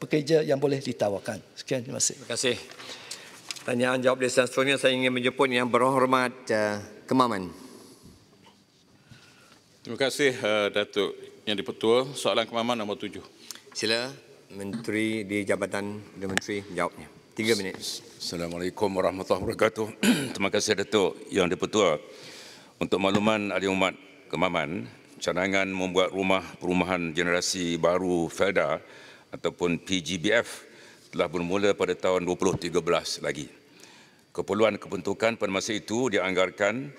pekerja yang boleh ditawarkan. Sekian terima kasih. Terima kasih. Tanyaan jawab dari seterusnya saya ingin menjemput yang berhormat uh, Kemaman. Terima kasih uh, Datuk Yang Dipertua. Soalan Kemaman nombor tujuh. Sila Menteri di Jabatan The Menteri jawabnya. Tiga minit. Assalamualaikum warahmatullahi wabarakatuh. Terima kasih Datuk Yang Dipertua. Untuk makluman ahli umat Kemaman, cadangan membuat rumah perumahan generasi baru Felda ataupun PGBF telah bermula pada tahun 2013 lagi. Keperluan kebentukan pada masa itu dianggarkan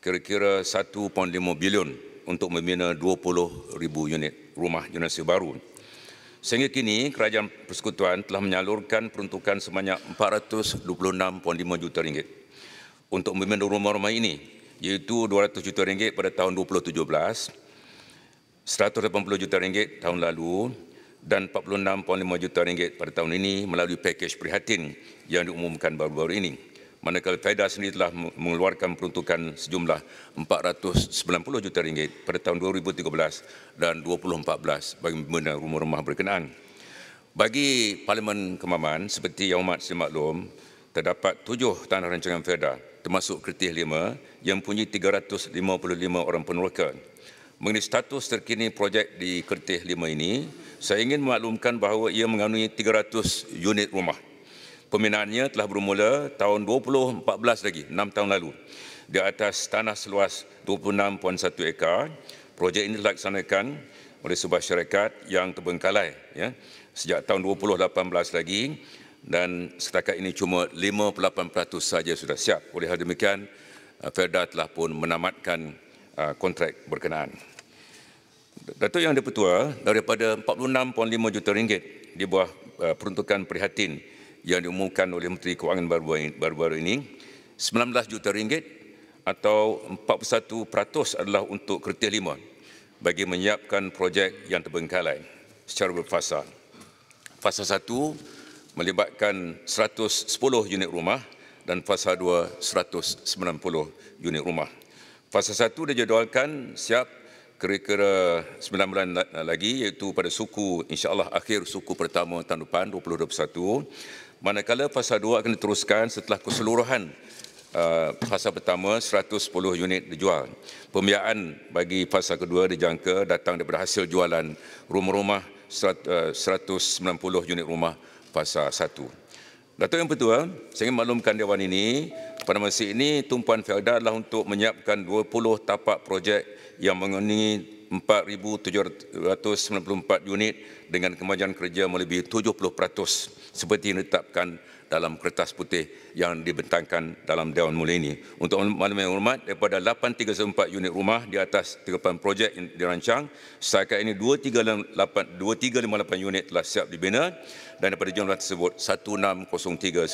kira-kira 1.5 bilion untuk membina 20,000 unit rumah generasi baru. Sehingga kini, Kerajaan Persekutuan telah menyalurkan peruntukan sebanyak 426.5 juta ringgit untuk membina rumah-rumah ini, iaitu 200 juta ringgit pada tahun 2017, 180 juta ringgit tahun lalu, dan 46.5 juta ringgit pada tahun ini melalui pakej prihatin yang diumumkan baru-baru ini. Manakala FEDA sendiri telah mengeluarkan peruntukan sejumlah 490 juta ringgit pada tahun 2013 dan 2014 bagi membina rumah-rumah berkenaan. Bagi Parlimen Kemaman, seperti yang umat saya maklum, terdapat tujuh tanah rancangan FEDA termasuk kritih lima yang punya 355 orang peneroka. Mengenai status terkini projek di kritih lima ini, saya ingin memaklumkan bahawa ia mengandungi 300 unit rumah. Pembinaannya telah bermula tahun 2014 lagi, 6 tahun lalu. Di atas tanah seluas 26.1 ekar, projek ini dilaksanakan oleh sebuah syarikat yang terbengkalai ya, sejak tahun 2018 lagi dan setakat ini cuma 58% saja sudah siap. Oleh hal demikian, Ferda telah pun menamatkan uh, kontrak berkenaan. Datuk Yang Dipertua daripada 46.5 juta ringgit di bawah uh, peruntukan prihatin yang diumumkan oleh Menteri Kewangan baru-baru ini 19 juta ringgit atau 41% adalah untuk kereta lima bagi menyiapkan projek yang terbengkalai secara berfasa. Fasa 1 melibatkan 110 unit rumah dan fasa 2 190 unit rumah. Fasa 1 dijadualkan siap kira-kira 9 bulan lagi iaitu pada suku insyaAllah akhir suku pertama tahun depan 2021 manakala fasa 2 akan diteruskan setelah keseluruhan uh, fasa pertama 110 unit dijual. Pembiayaan bagi fasa kedua dijangka datang daripada hasil jualan rumah-rumah 190 uh, unit rumah fasa 1. Datuk Yang Pertua, saya ingin maklumkan Dewan ini, pada masa ini tumpuan Felda adalah untuk menyiapkan 20 tapak projek yang mengenai 4,794 unit dengan kemajuan kerja melebihi 70% seperti yang ditetapkan dalam kertas putih yang dibentangkan dalam Dewan Mulia ini. Untuk maklumat yang hormat, daripada 834 unit rumah di atas tegapan projek yang dirancang, setakat ini 2358 unit telah siap dibina dan daripada jumlah tersebut 1603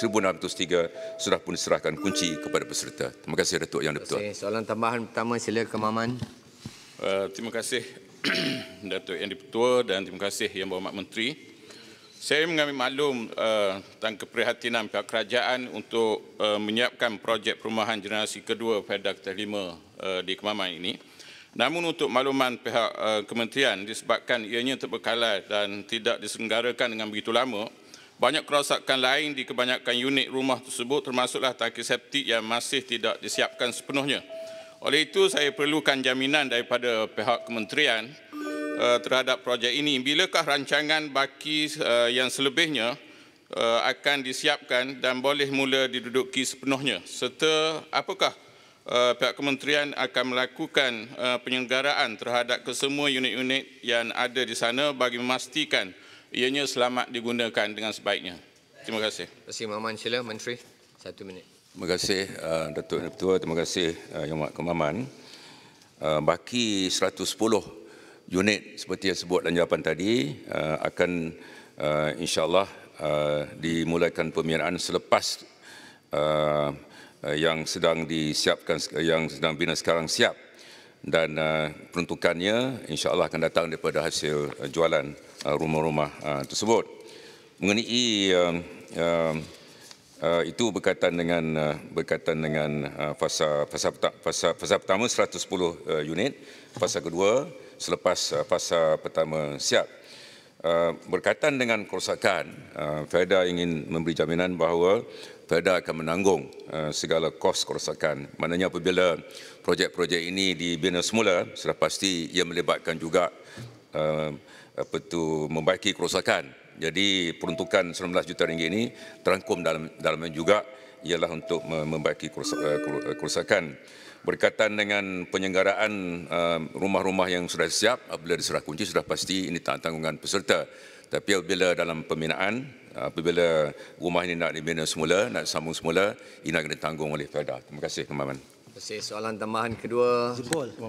sudah pun diserahkan kunci kepada peserta. Terima kasih Datuk Yang Dipertua. Soalan tambahan pertama sila ke Maman. Eh, terima kasih Datuk Yang Dipertua dan terima kasih Yang Berhormat Menteri. Saya mengambil maklum uh, tentang keprihatinan pihak kerajaan untuk uh, menyiapkan projek perumahan generasi kedua pada ke-5 uh, di Kemaman ini. Namun untuk makluman pihak uh, kementerian disebabkan ianya terbekalai dan tidak diselenggarakan dengan begitu lama, banyak kerosakan lain di kebanyakan unit rumah tersebut termasuklah tangki septik yang masih tidak disiapkan sepenuhnya. Oleh itu saya perlukan jaminan daripada pihak kementerian uh, terhadap projek ini. Bilakah rancangan baki uh, yang selebihnya uh, akan disiapkan dan boleh mula diduduki sepenuhnya? Serta apakah uh, pihak kementerian akan melakukan uh, penyelenggaraan terhadap kesemua unit-unit yang ada di sana bagi memastikan ianya selamat digunakan dengan sebaiknya? Terima kasih. Terima kasih Maman Sila Menteri. Satu minit. Terima kasih uh, Datuk Yang Pertua, terima kasih uh, Yang Mak Kemaman. Uh, baki 110 unit seperti yang sebut dan jawapan tadi uh, akan uh, insyaAllah dimulakan pembinaan selepas yang sedang disiapkan, yang sedang bina sekarang siap dan uh, peruntukannya insyaAllah akan datang daripada hasil jualan rumah-rumah tersebut. Mengenai um, um, Uh, itu berkaitan dengan uh, berkaitan dengan uh, fasa, fasa fasa fasa pertama 110 uh, unit, fasa kedua selepas uh, fasa pertama siap. Uh, berkaitan dengan kerosakan, uh, FEDA ingin memberi jaminan bahawa FEDA akan menanggung uh, segala kos kerosakan. Maknanya apabila projek-projek ini dibina semula, sudah pasti ia melibatkan juga uh, apa tu membaiki kerosakan. Jadi peruntukan 19 juta ringgit ini terangkum dalam dalamnya juga ialah untuk membaiki eh, eh, kerosakan. Berkaitan dengan penyelenggaraan eh, rumah-rumah yang sudah siap, apabila diserah kunci sudah pasti ini tanggungan peserta. Tapi apabila dalam pembinaan, apabila rumah ini nak dibina semula, nak sambung semula, ini akan ditanggung oleh Felda. Terima kasih, Kemaman. Terima kasih. Soalan tambahan kedua.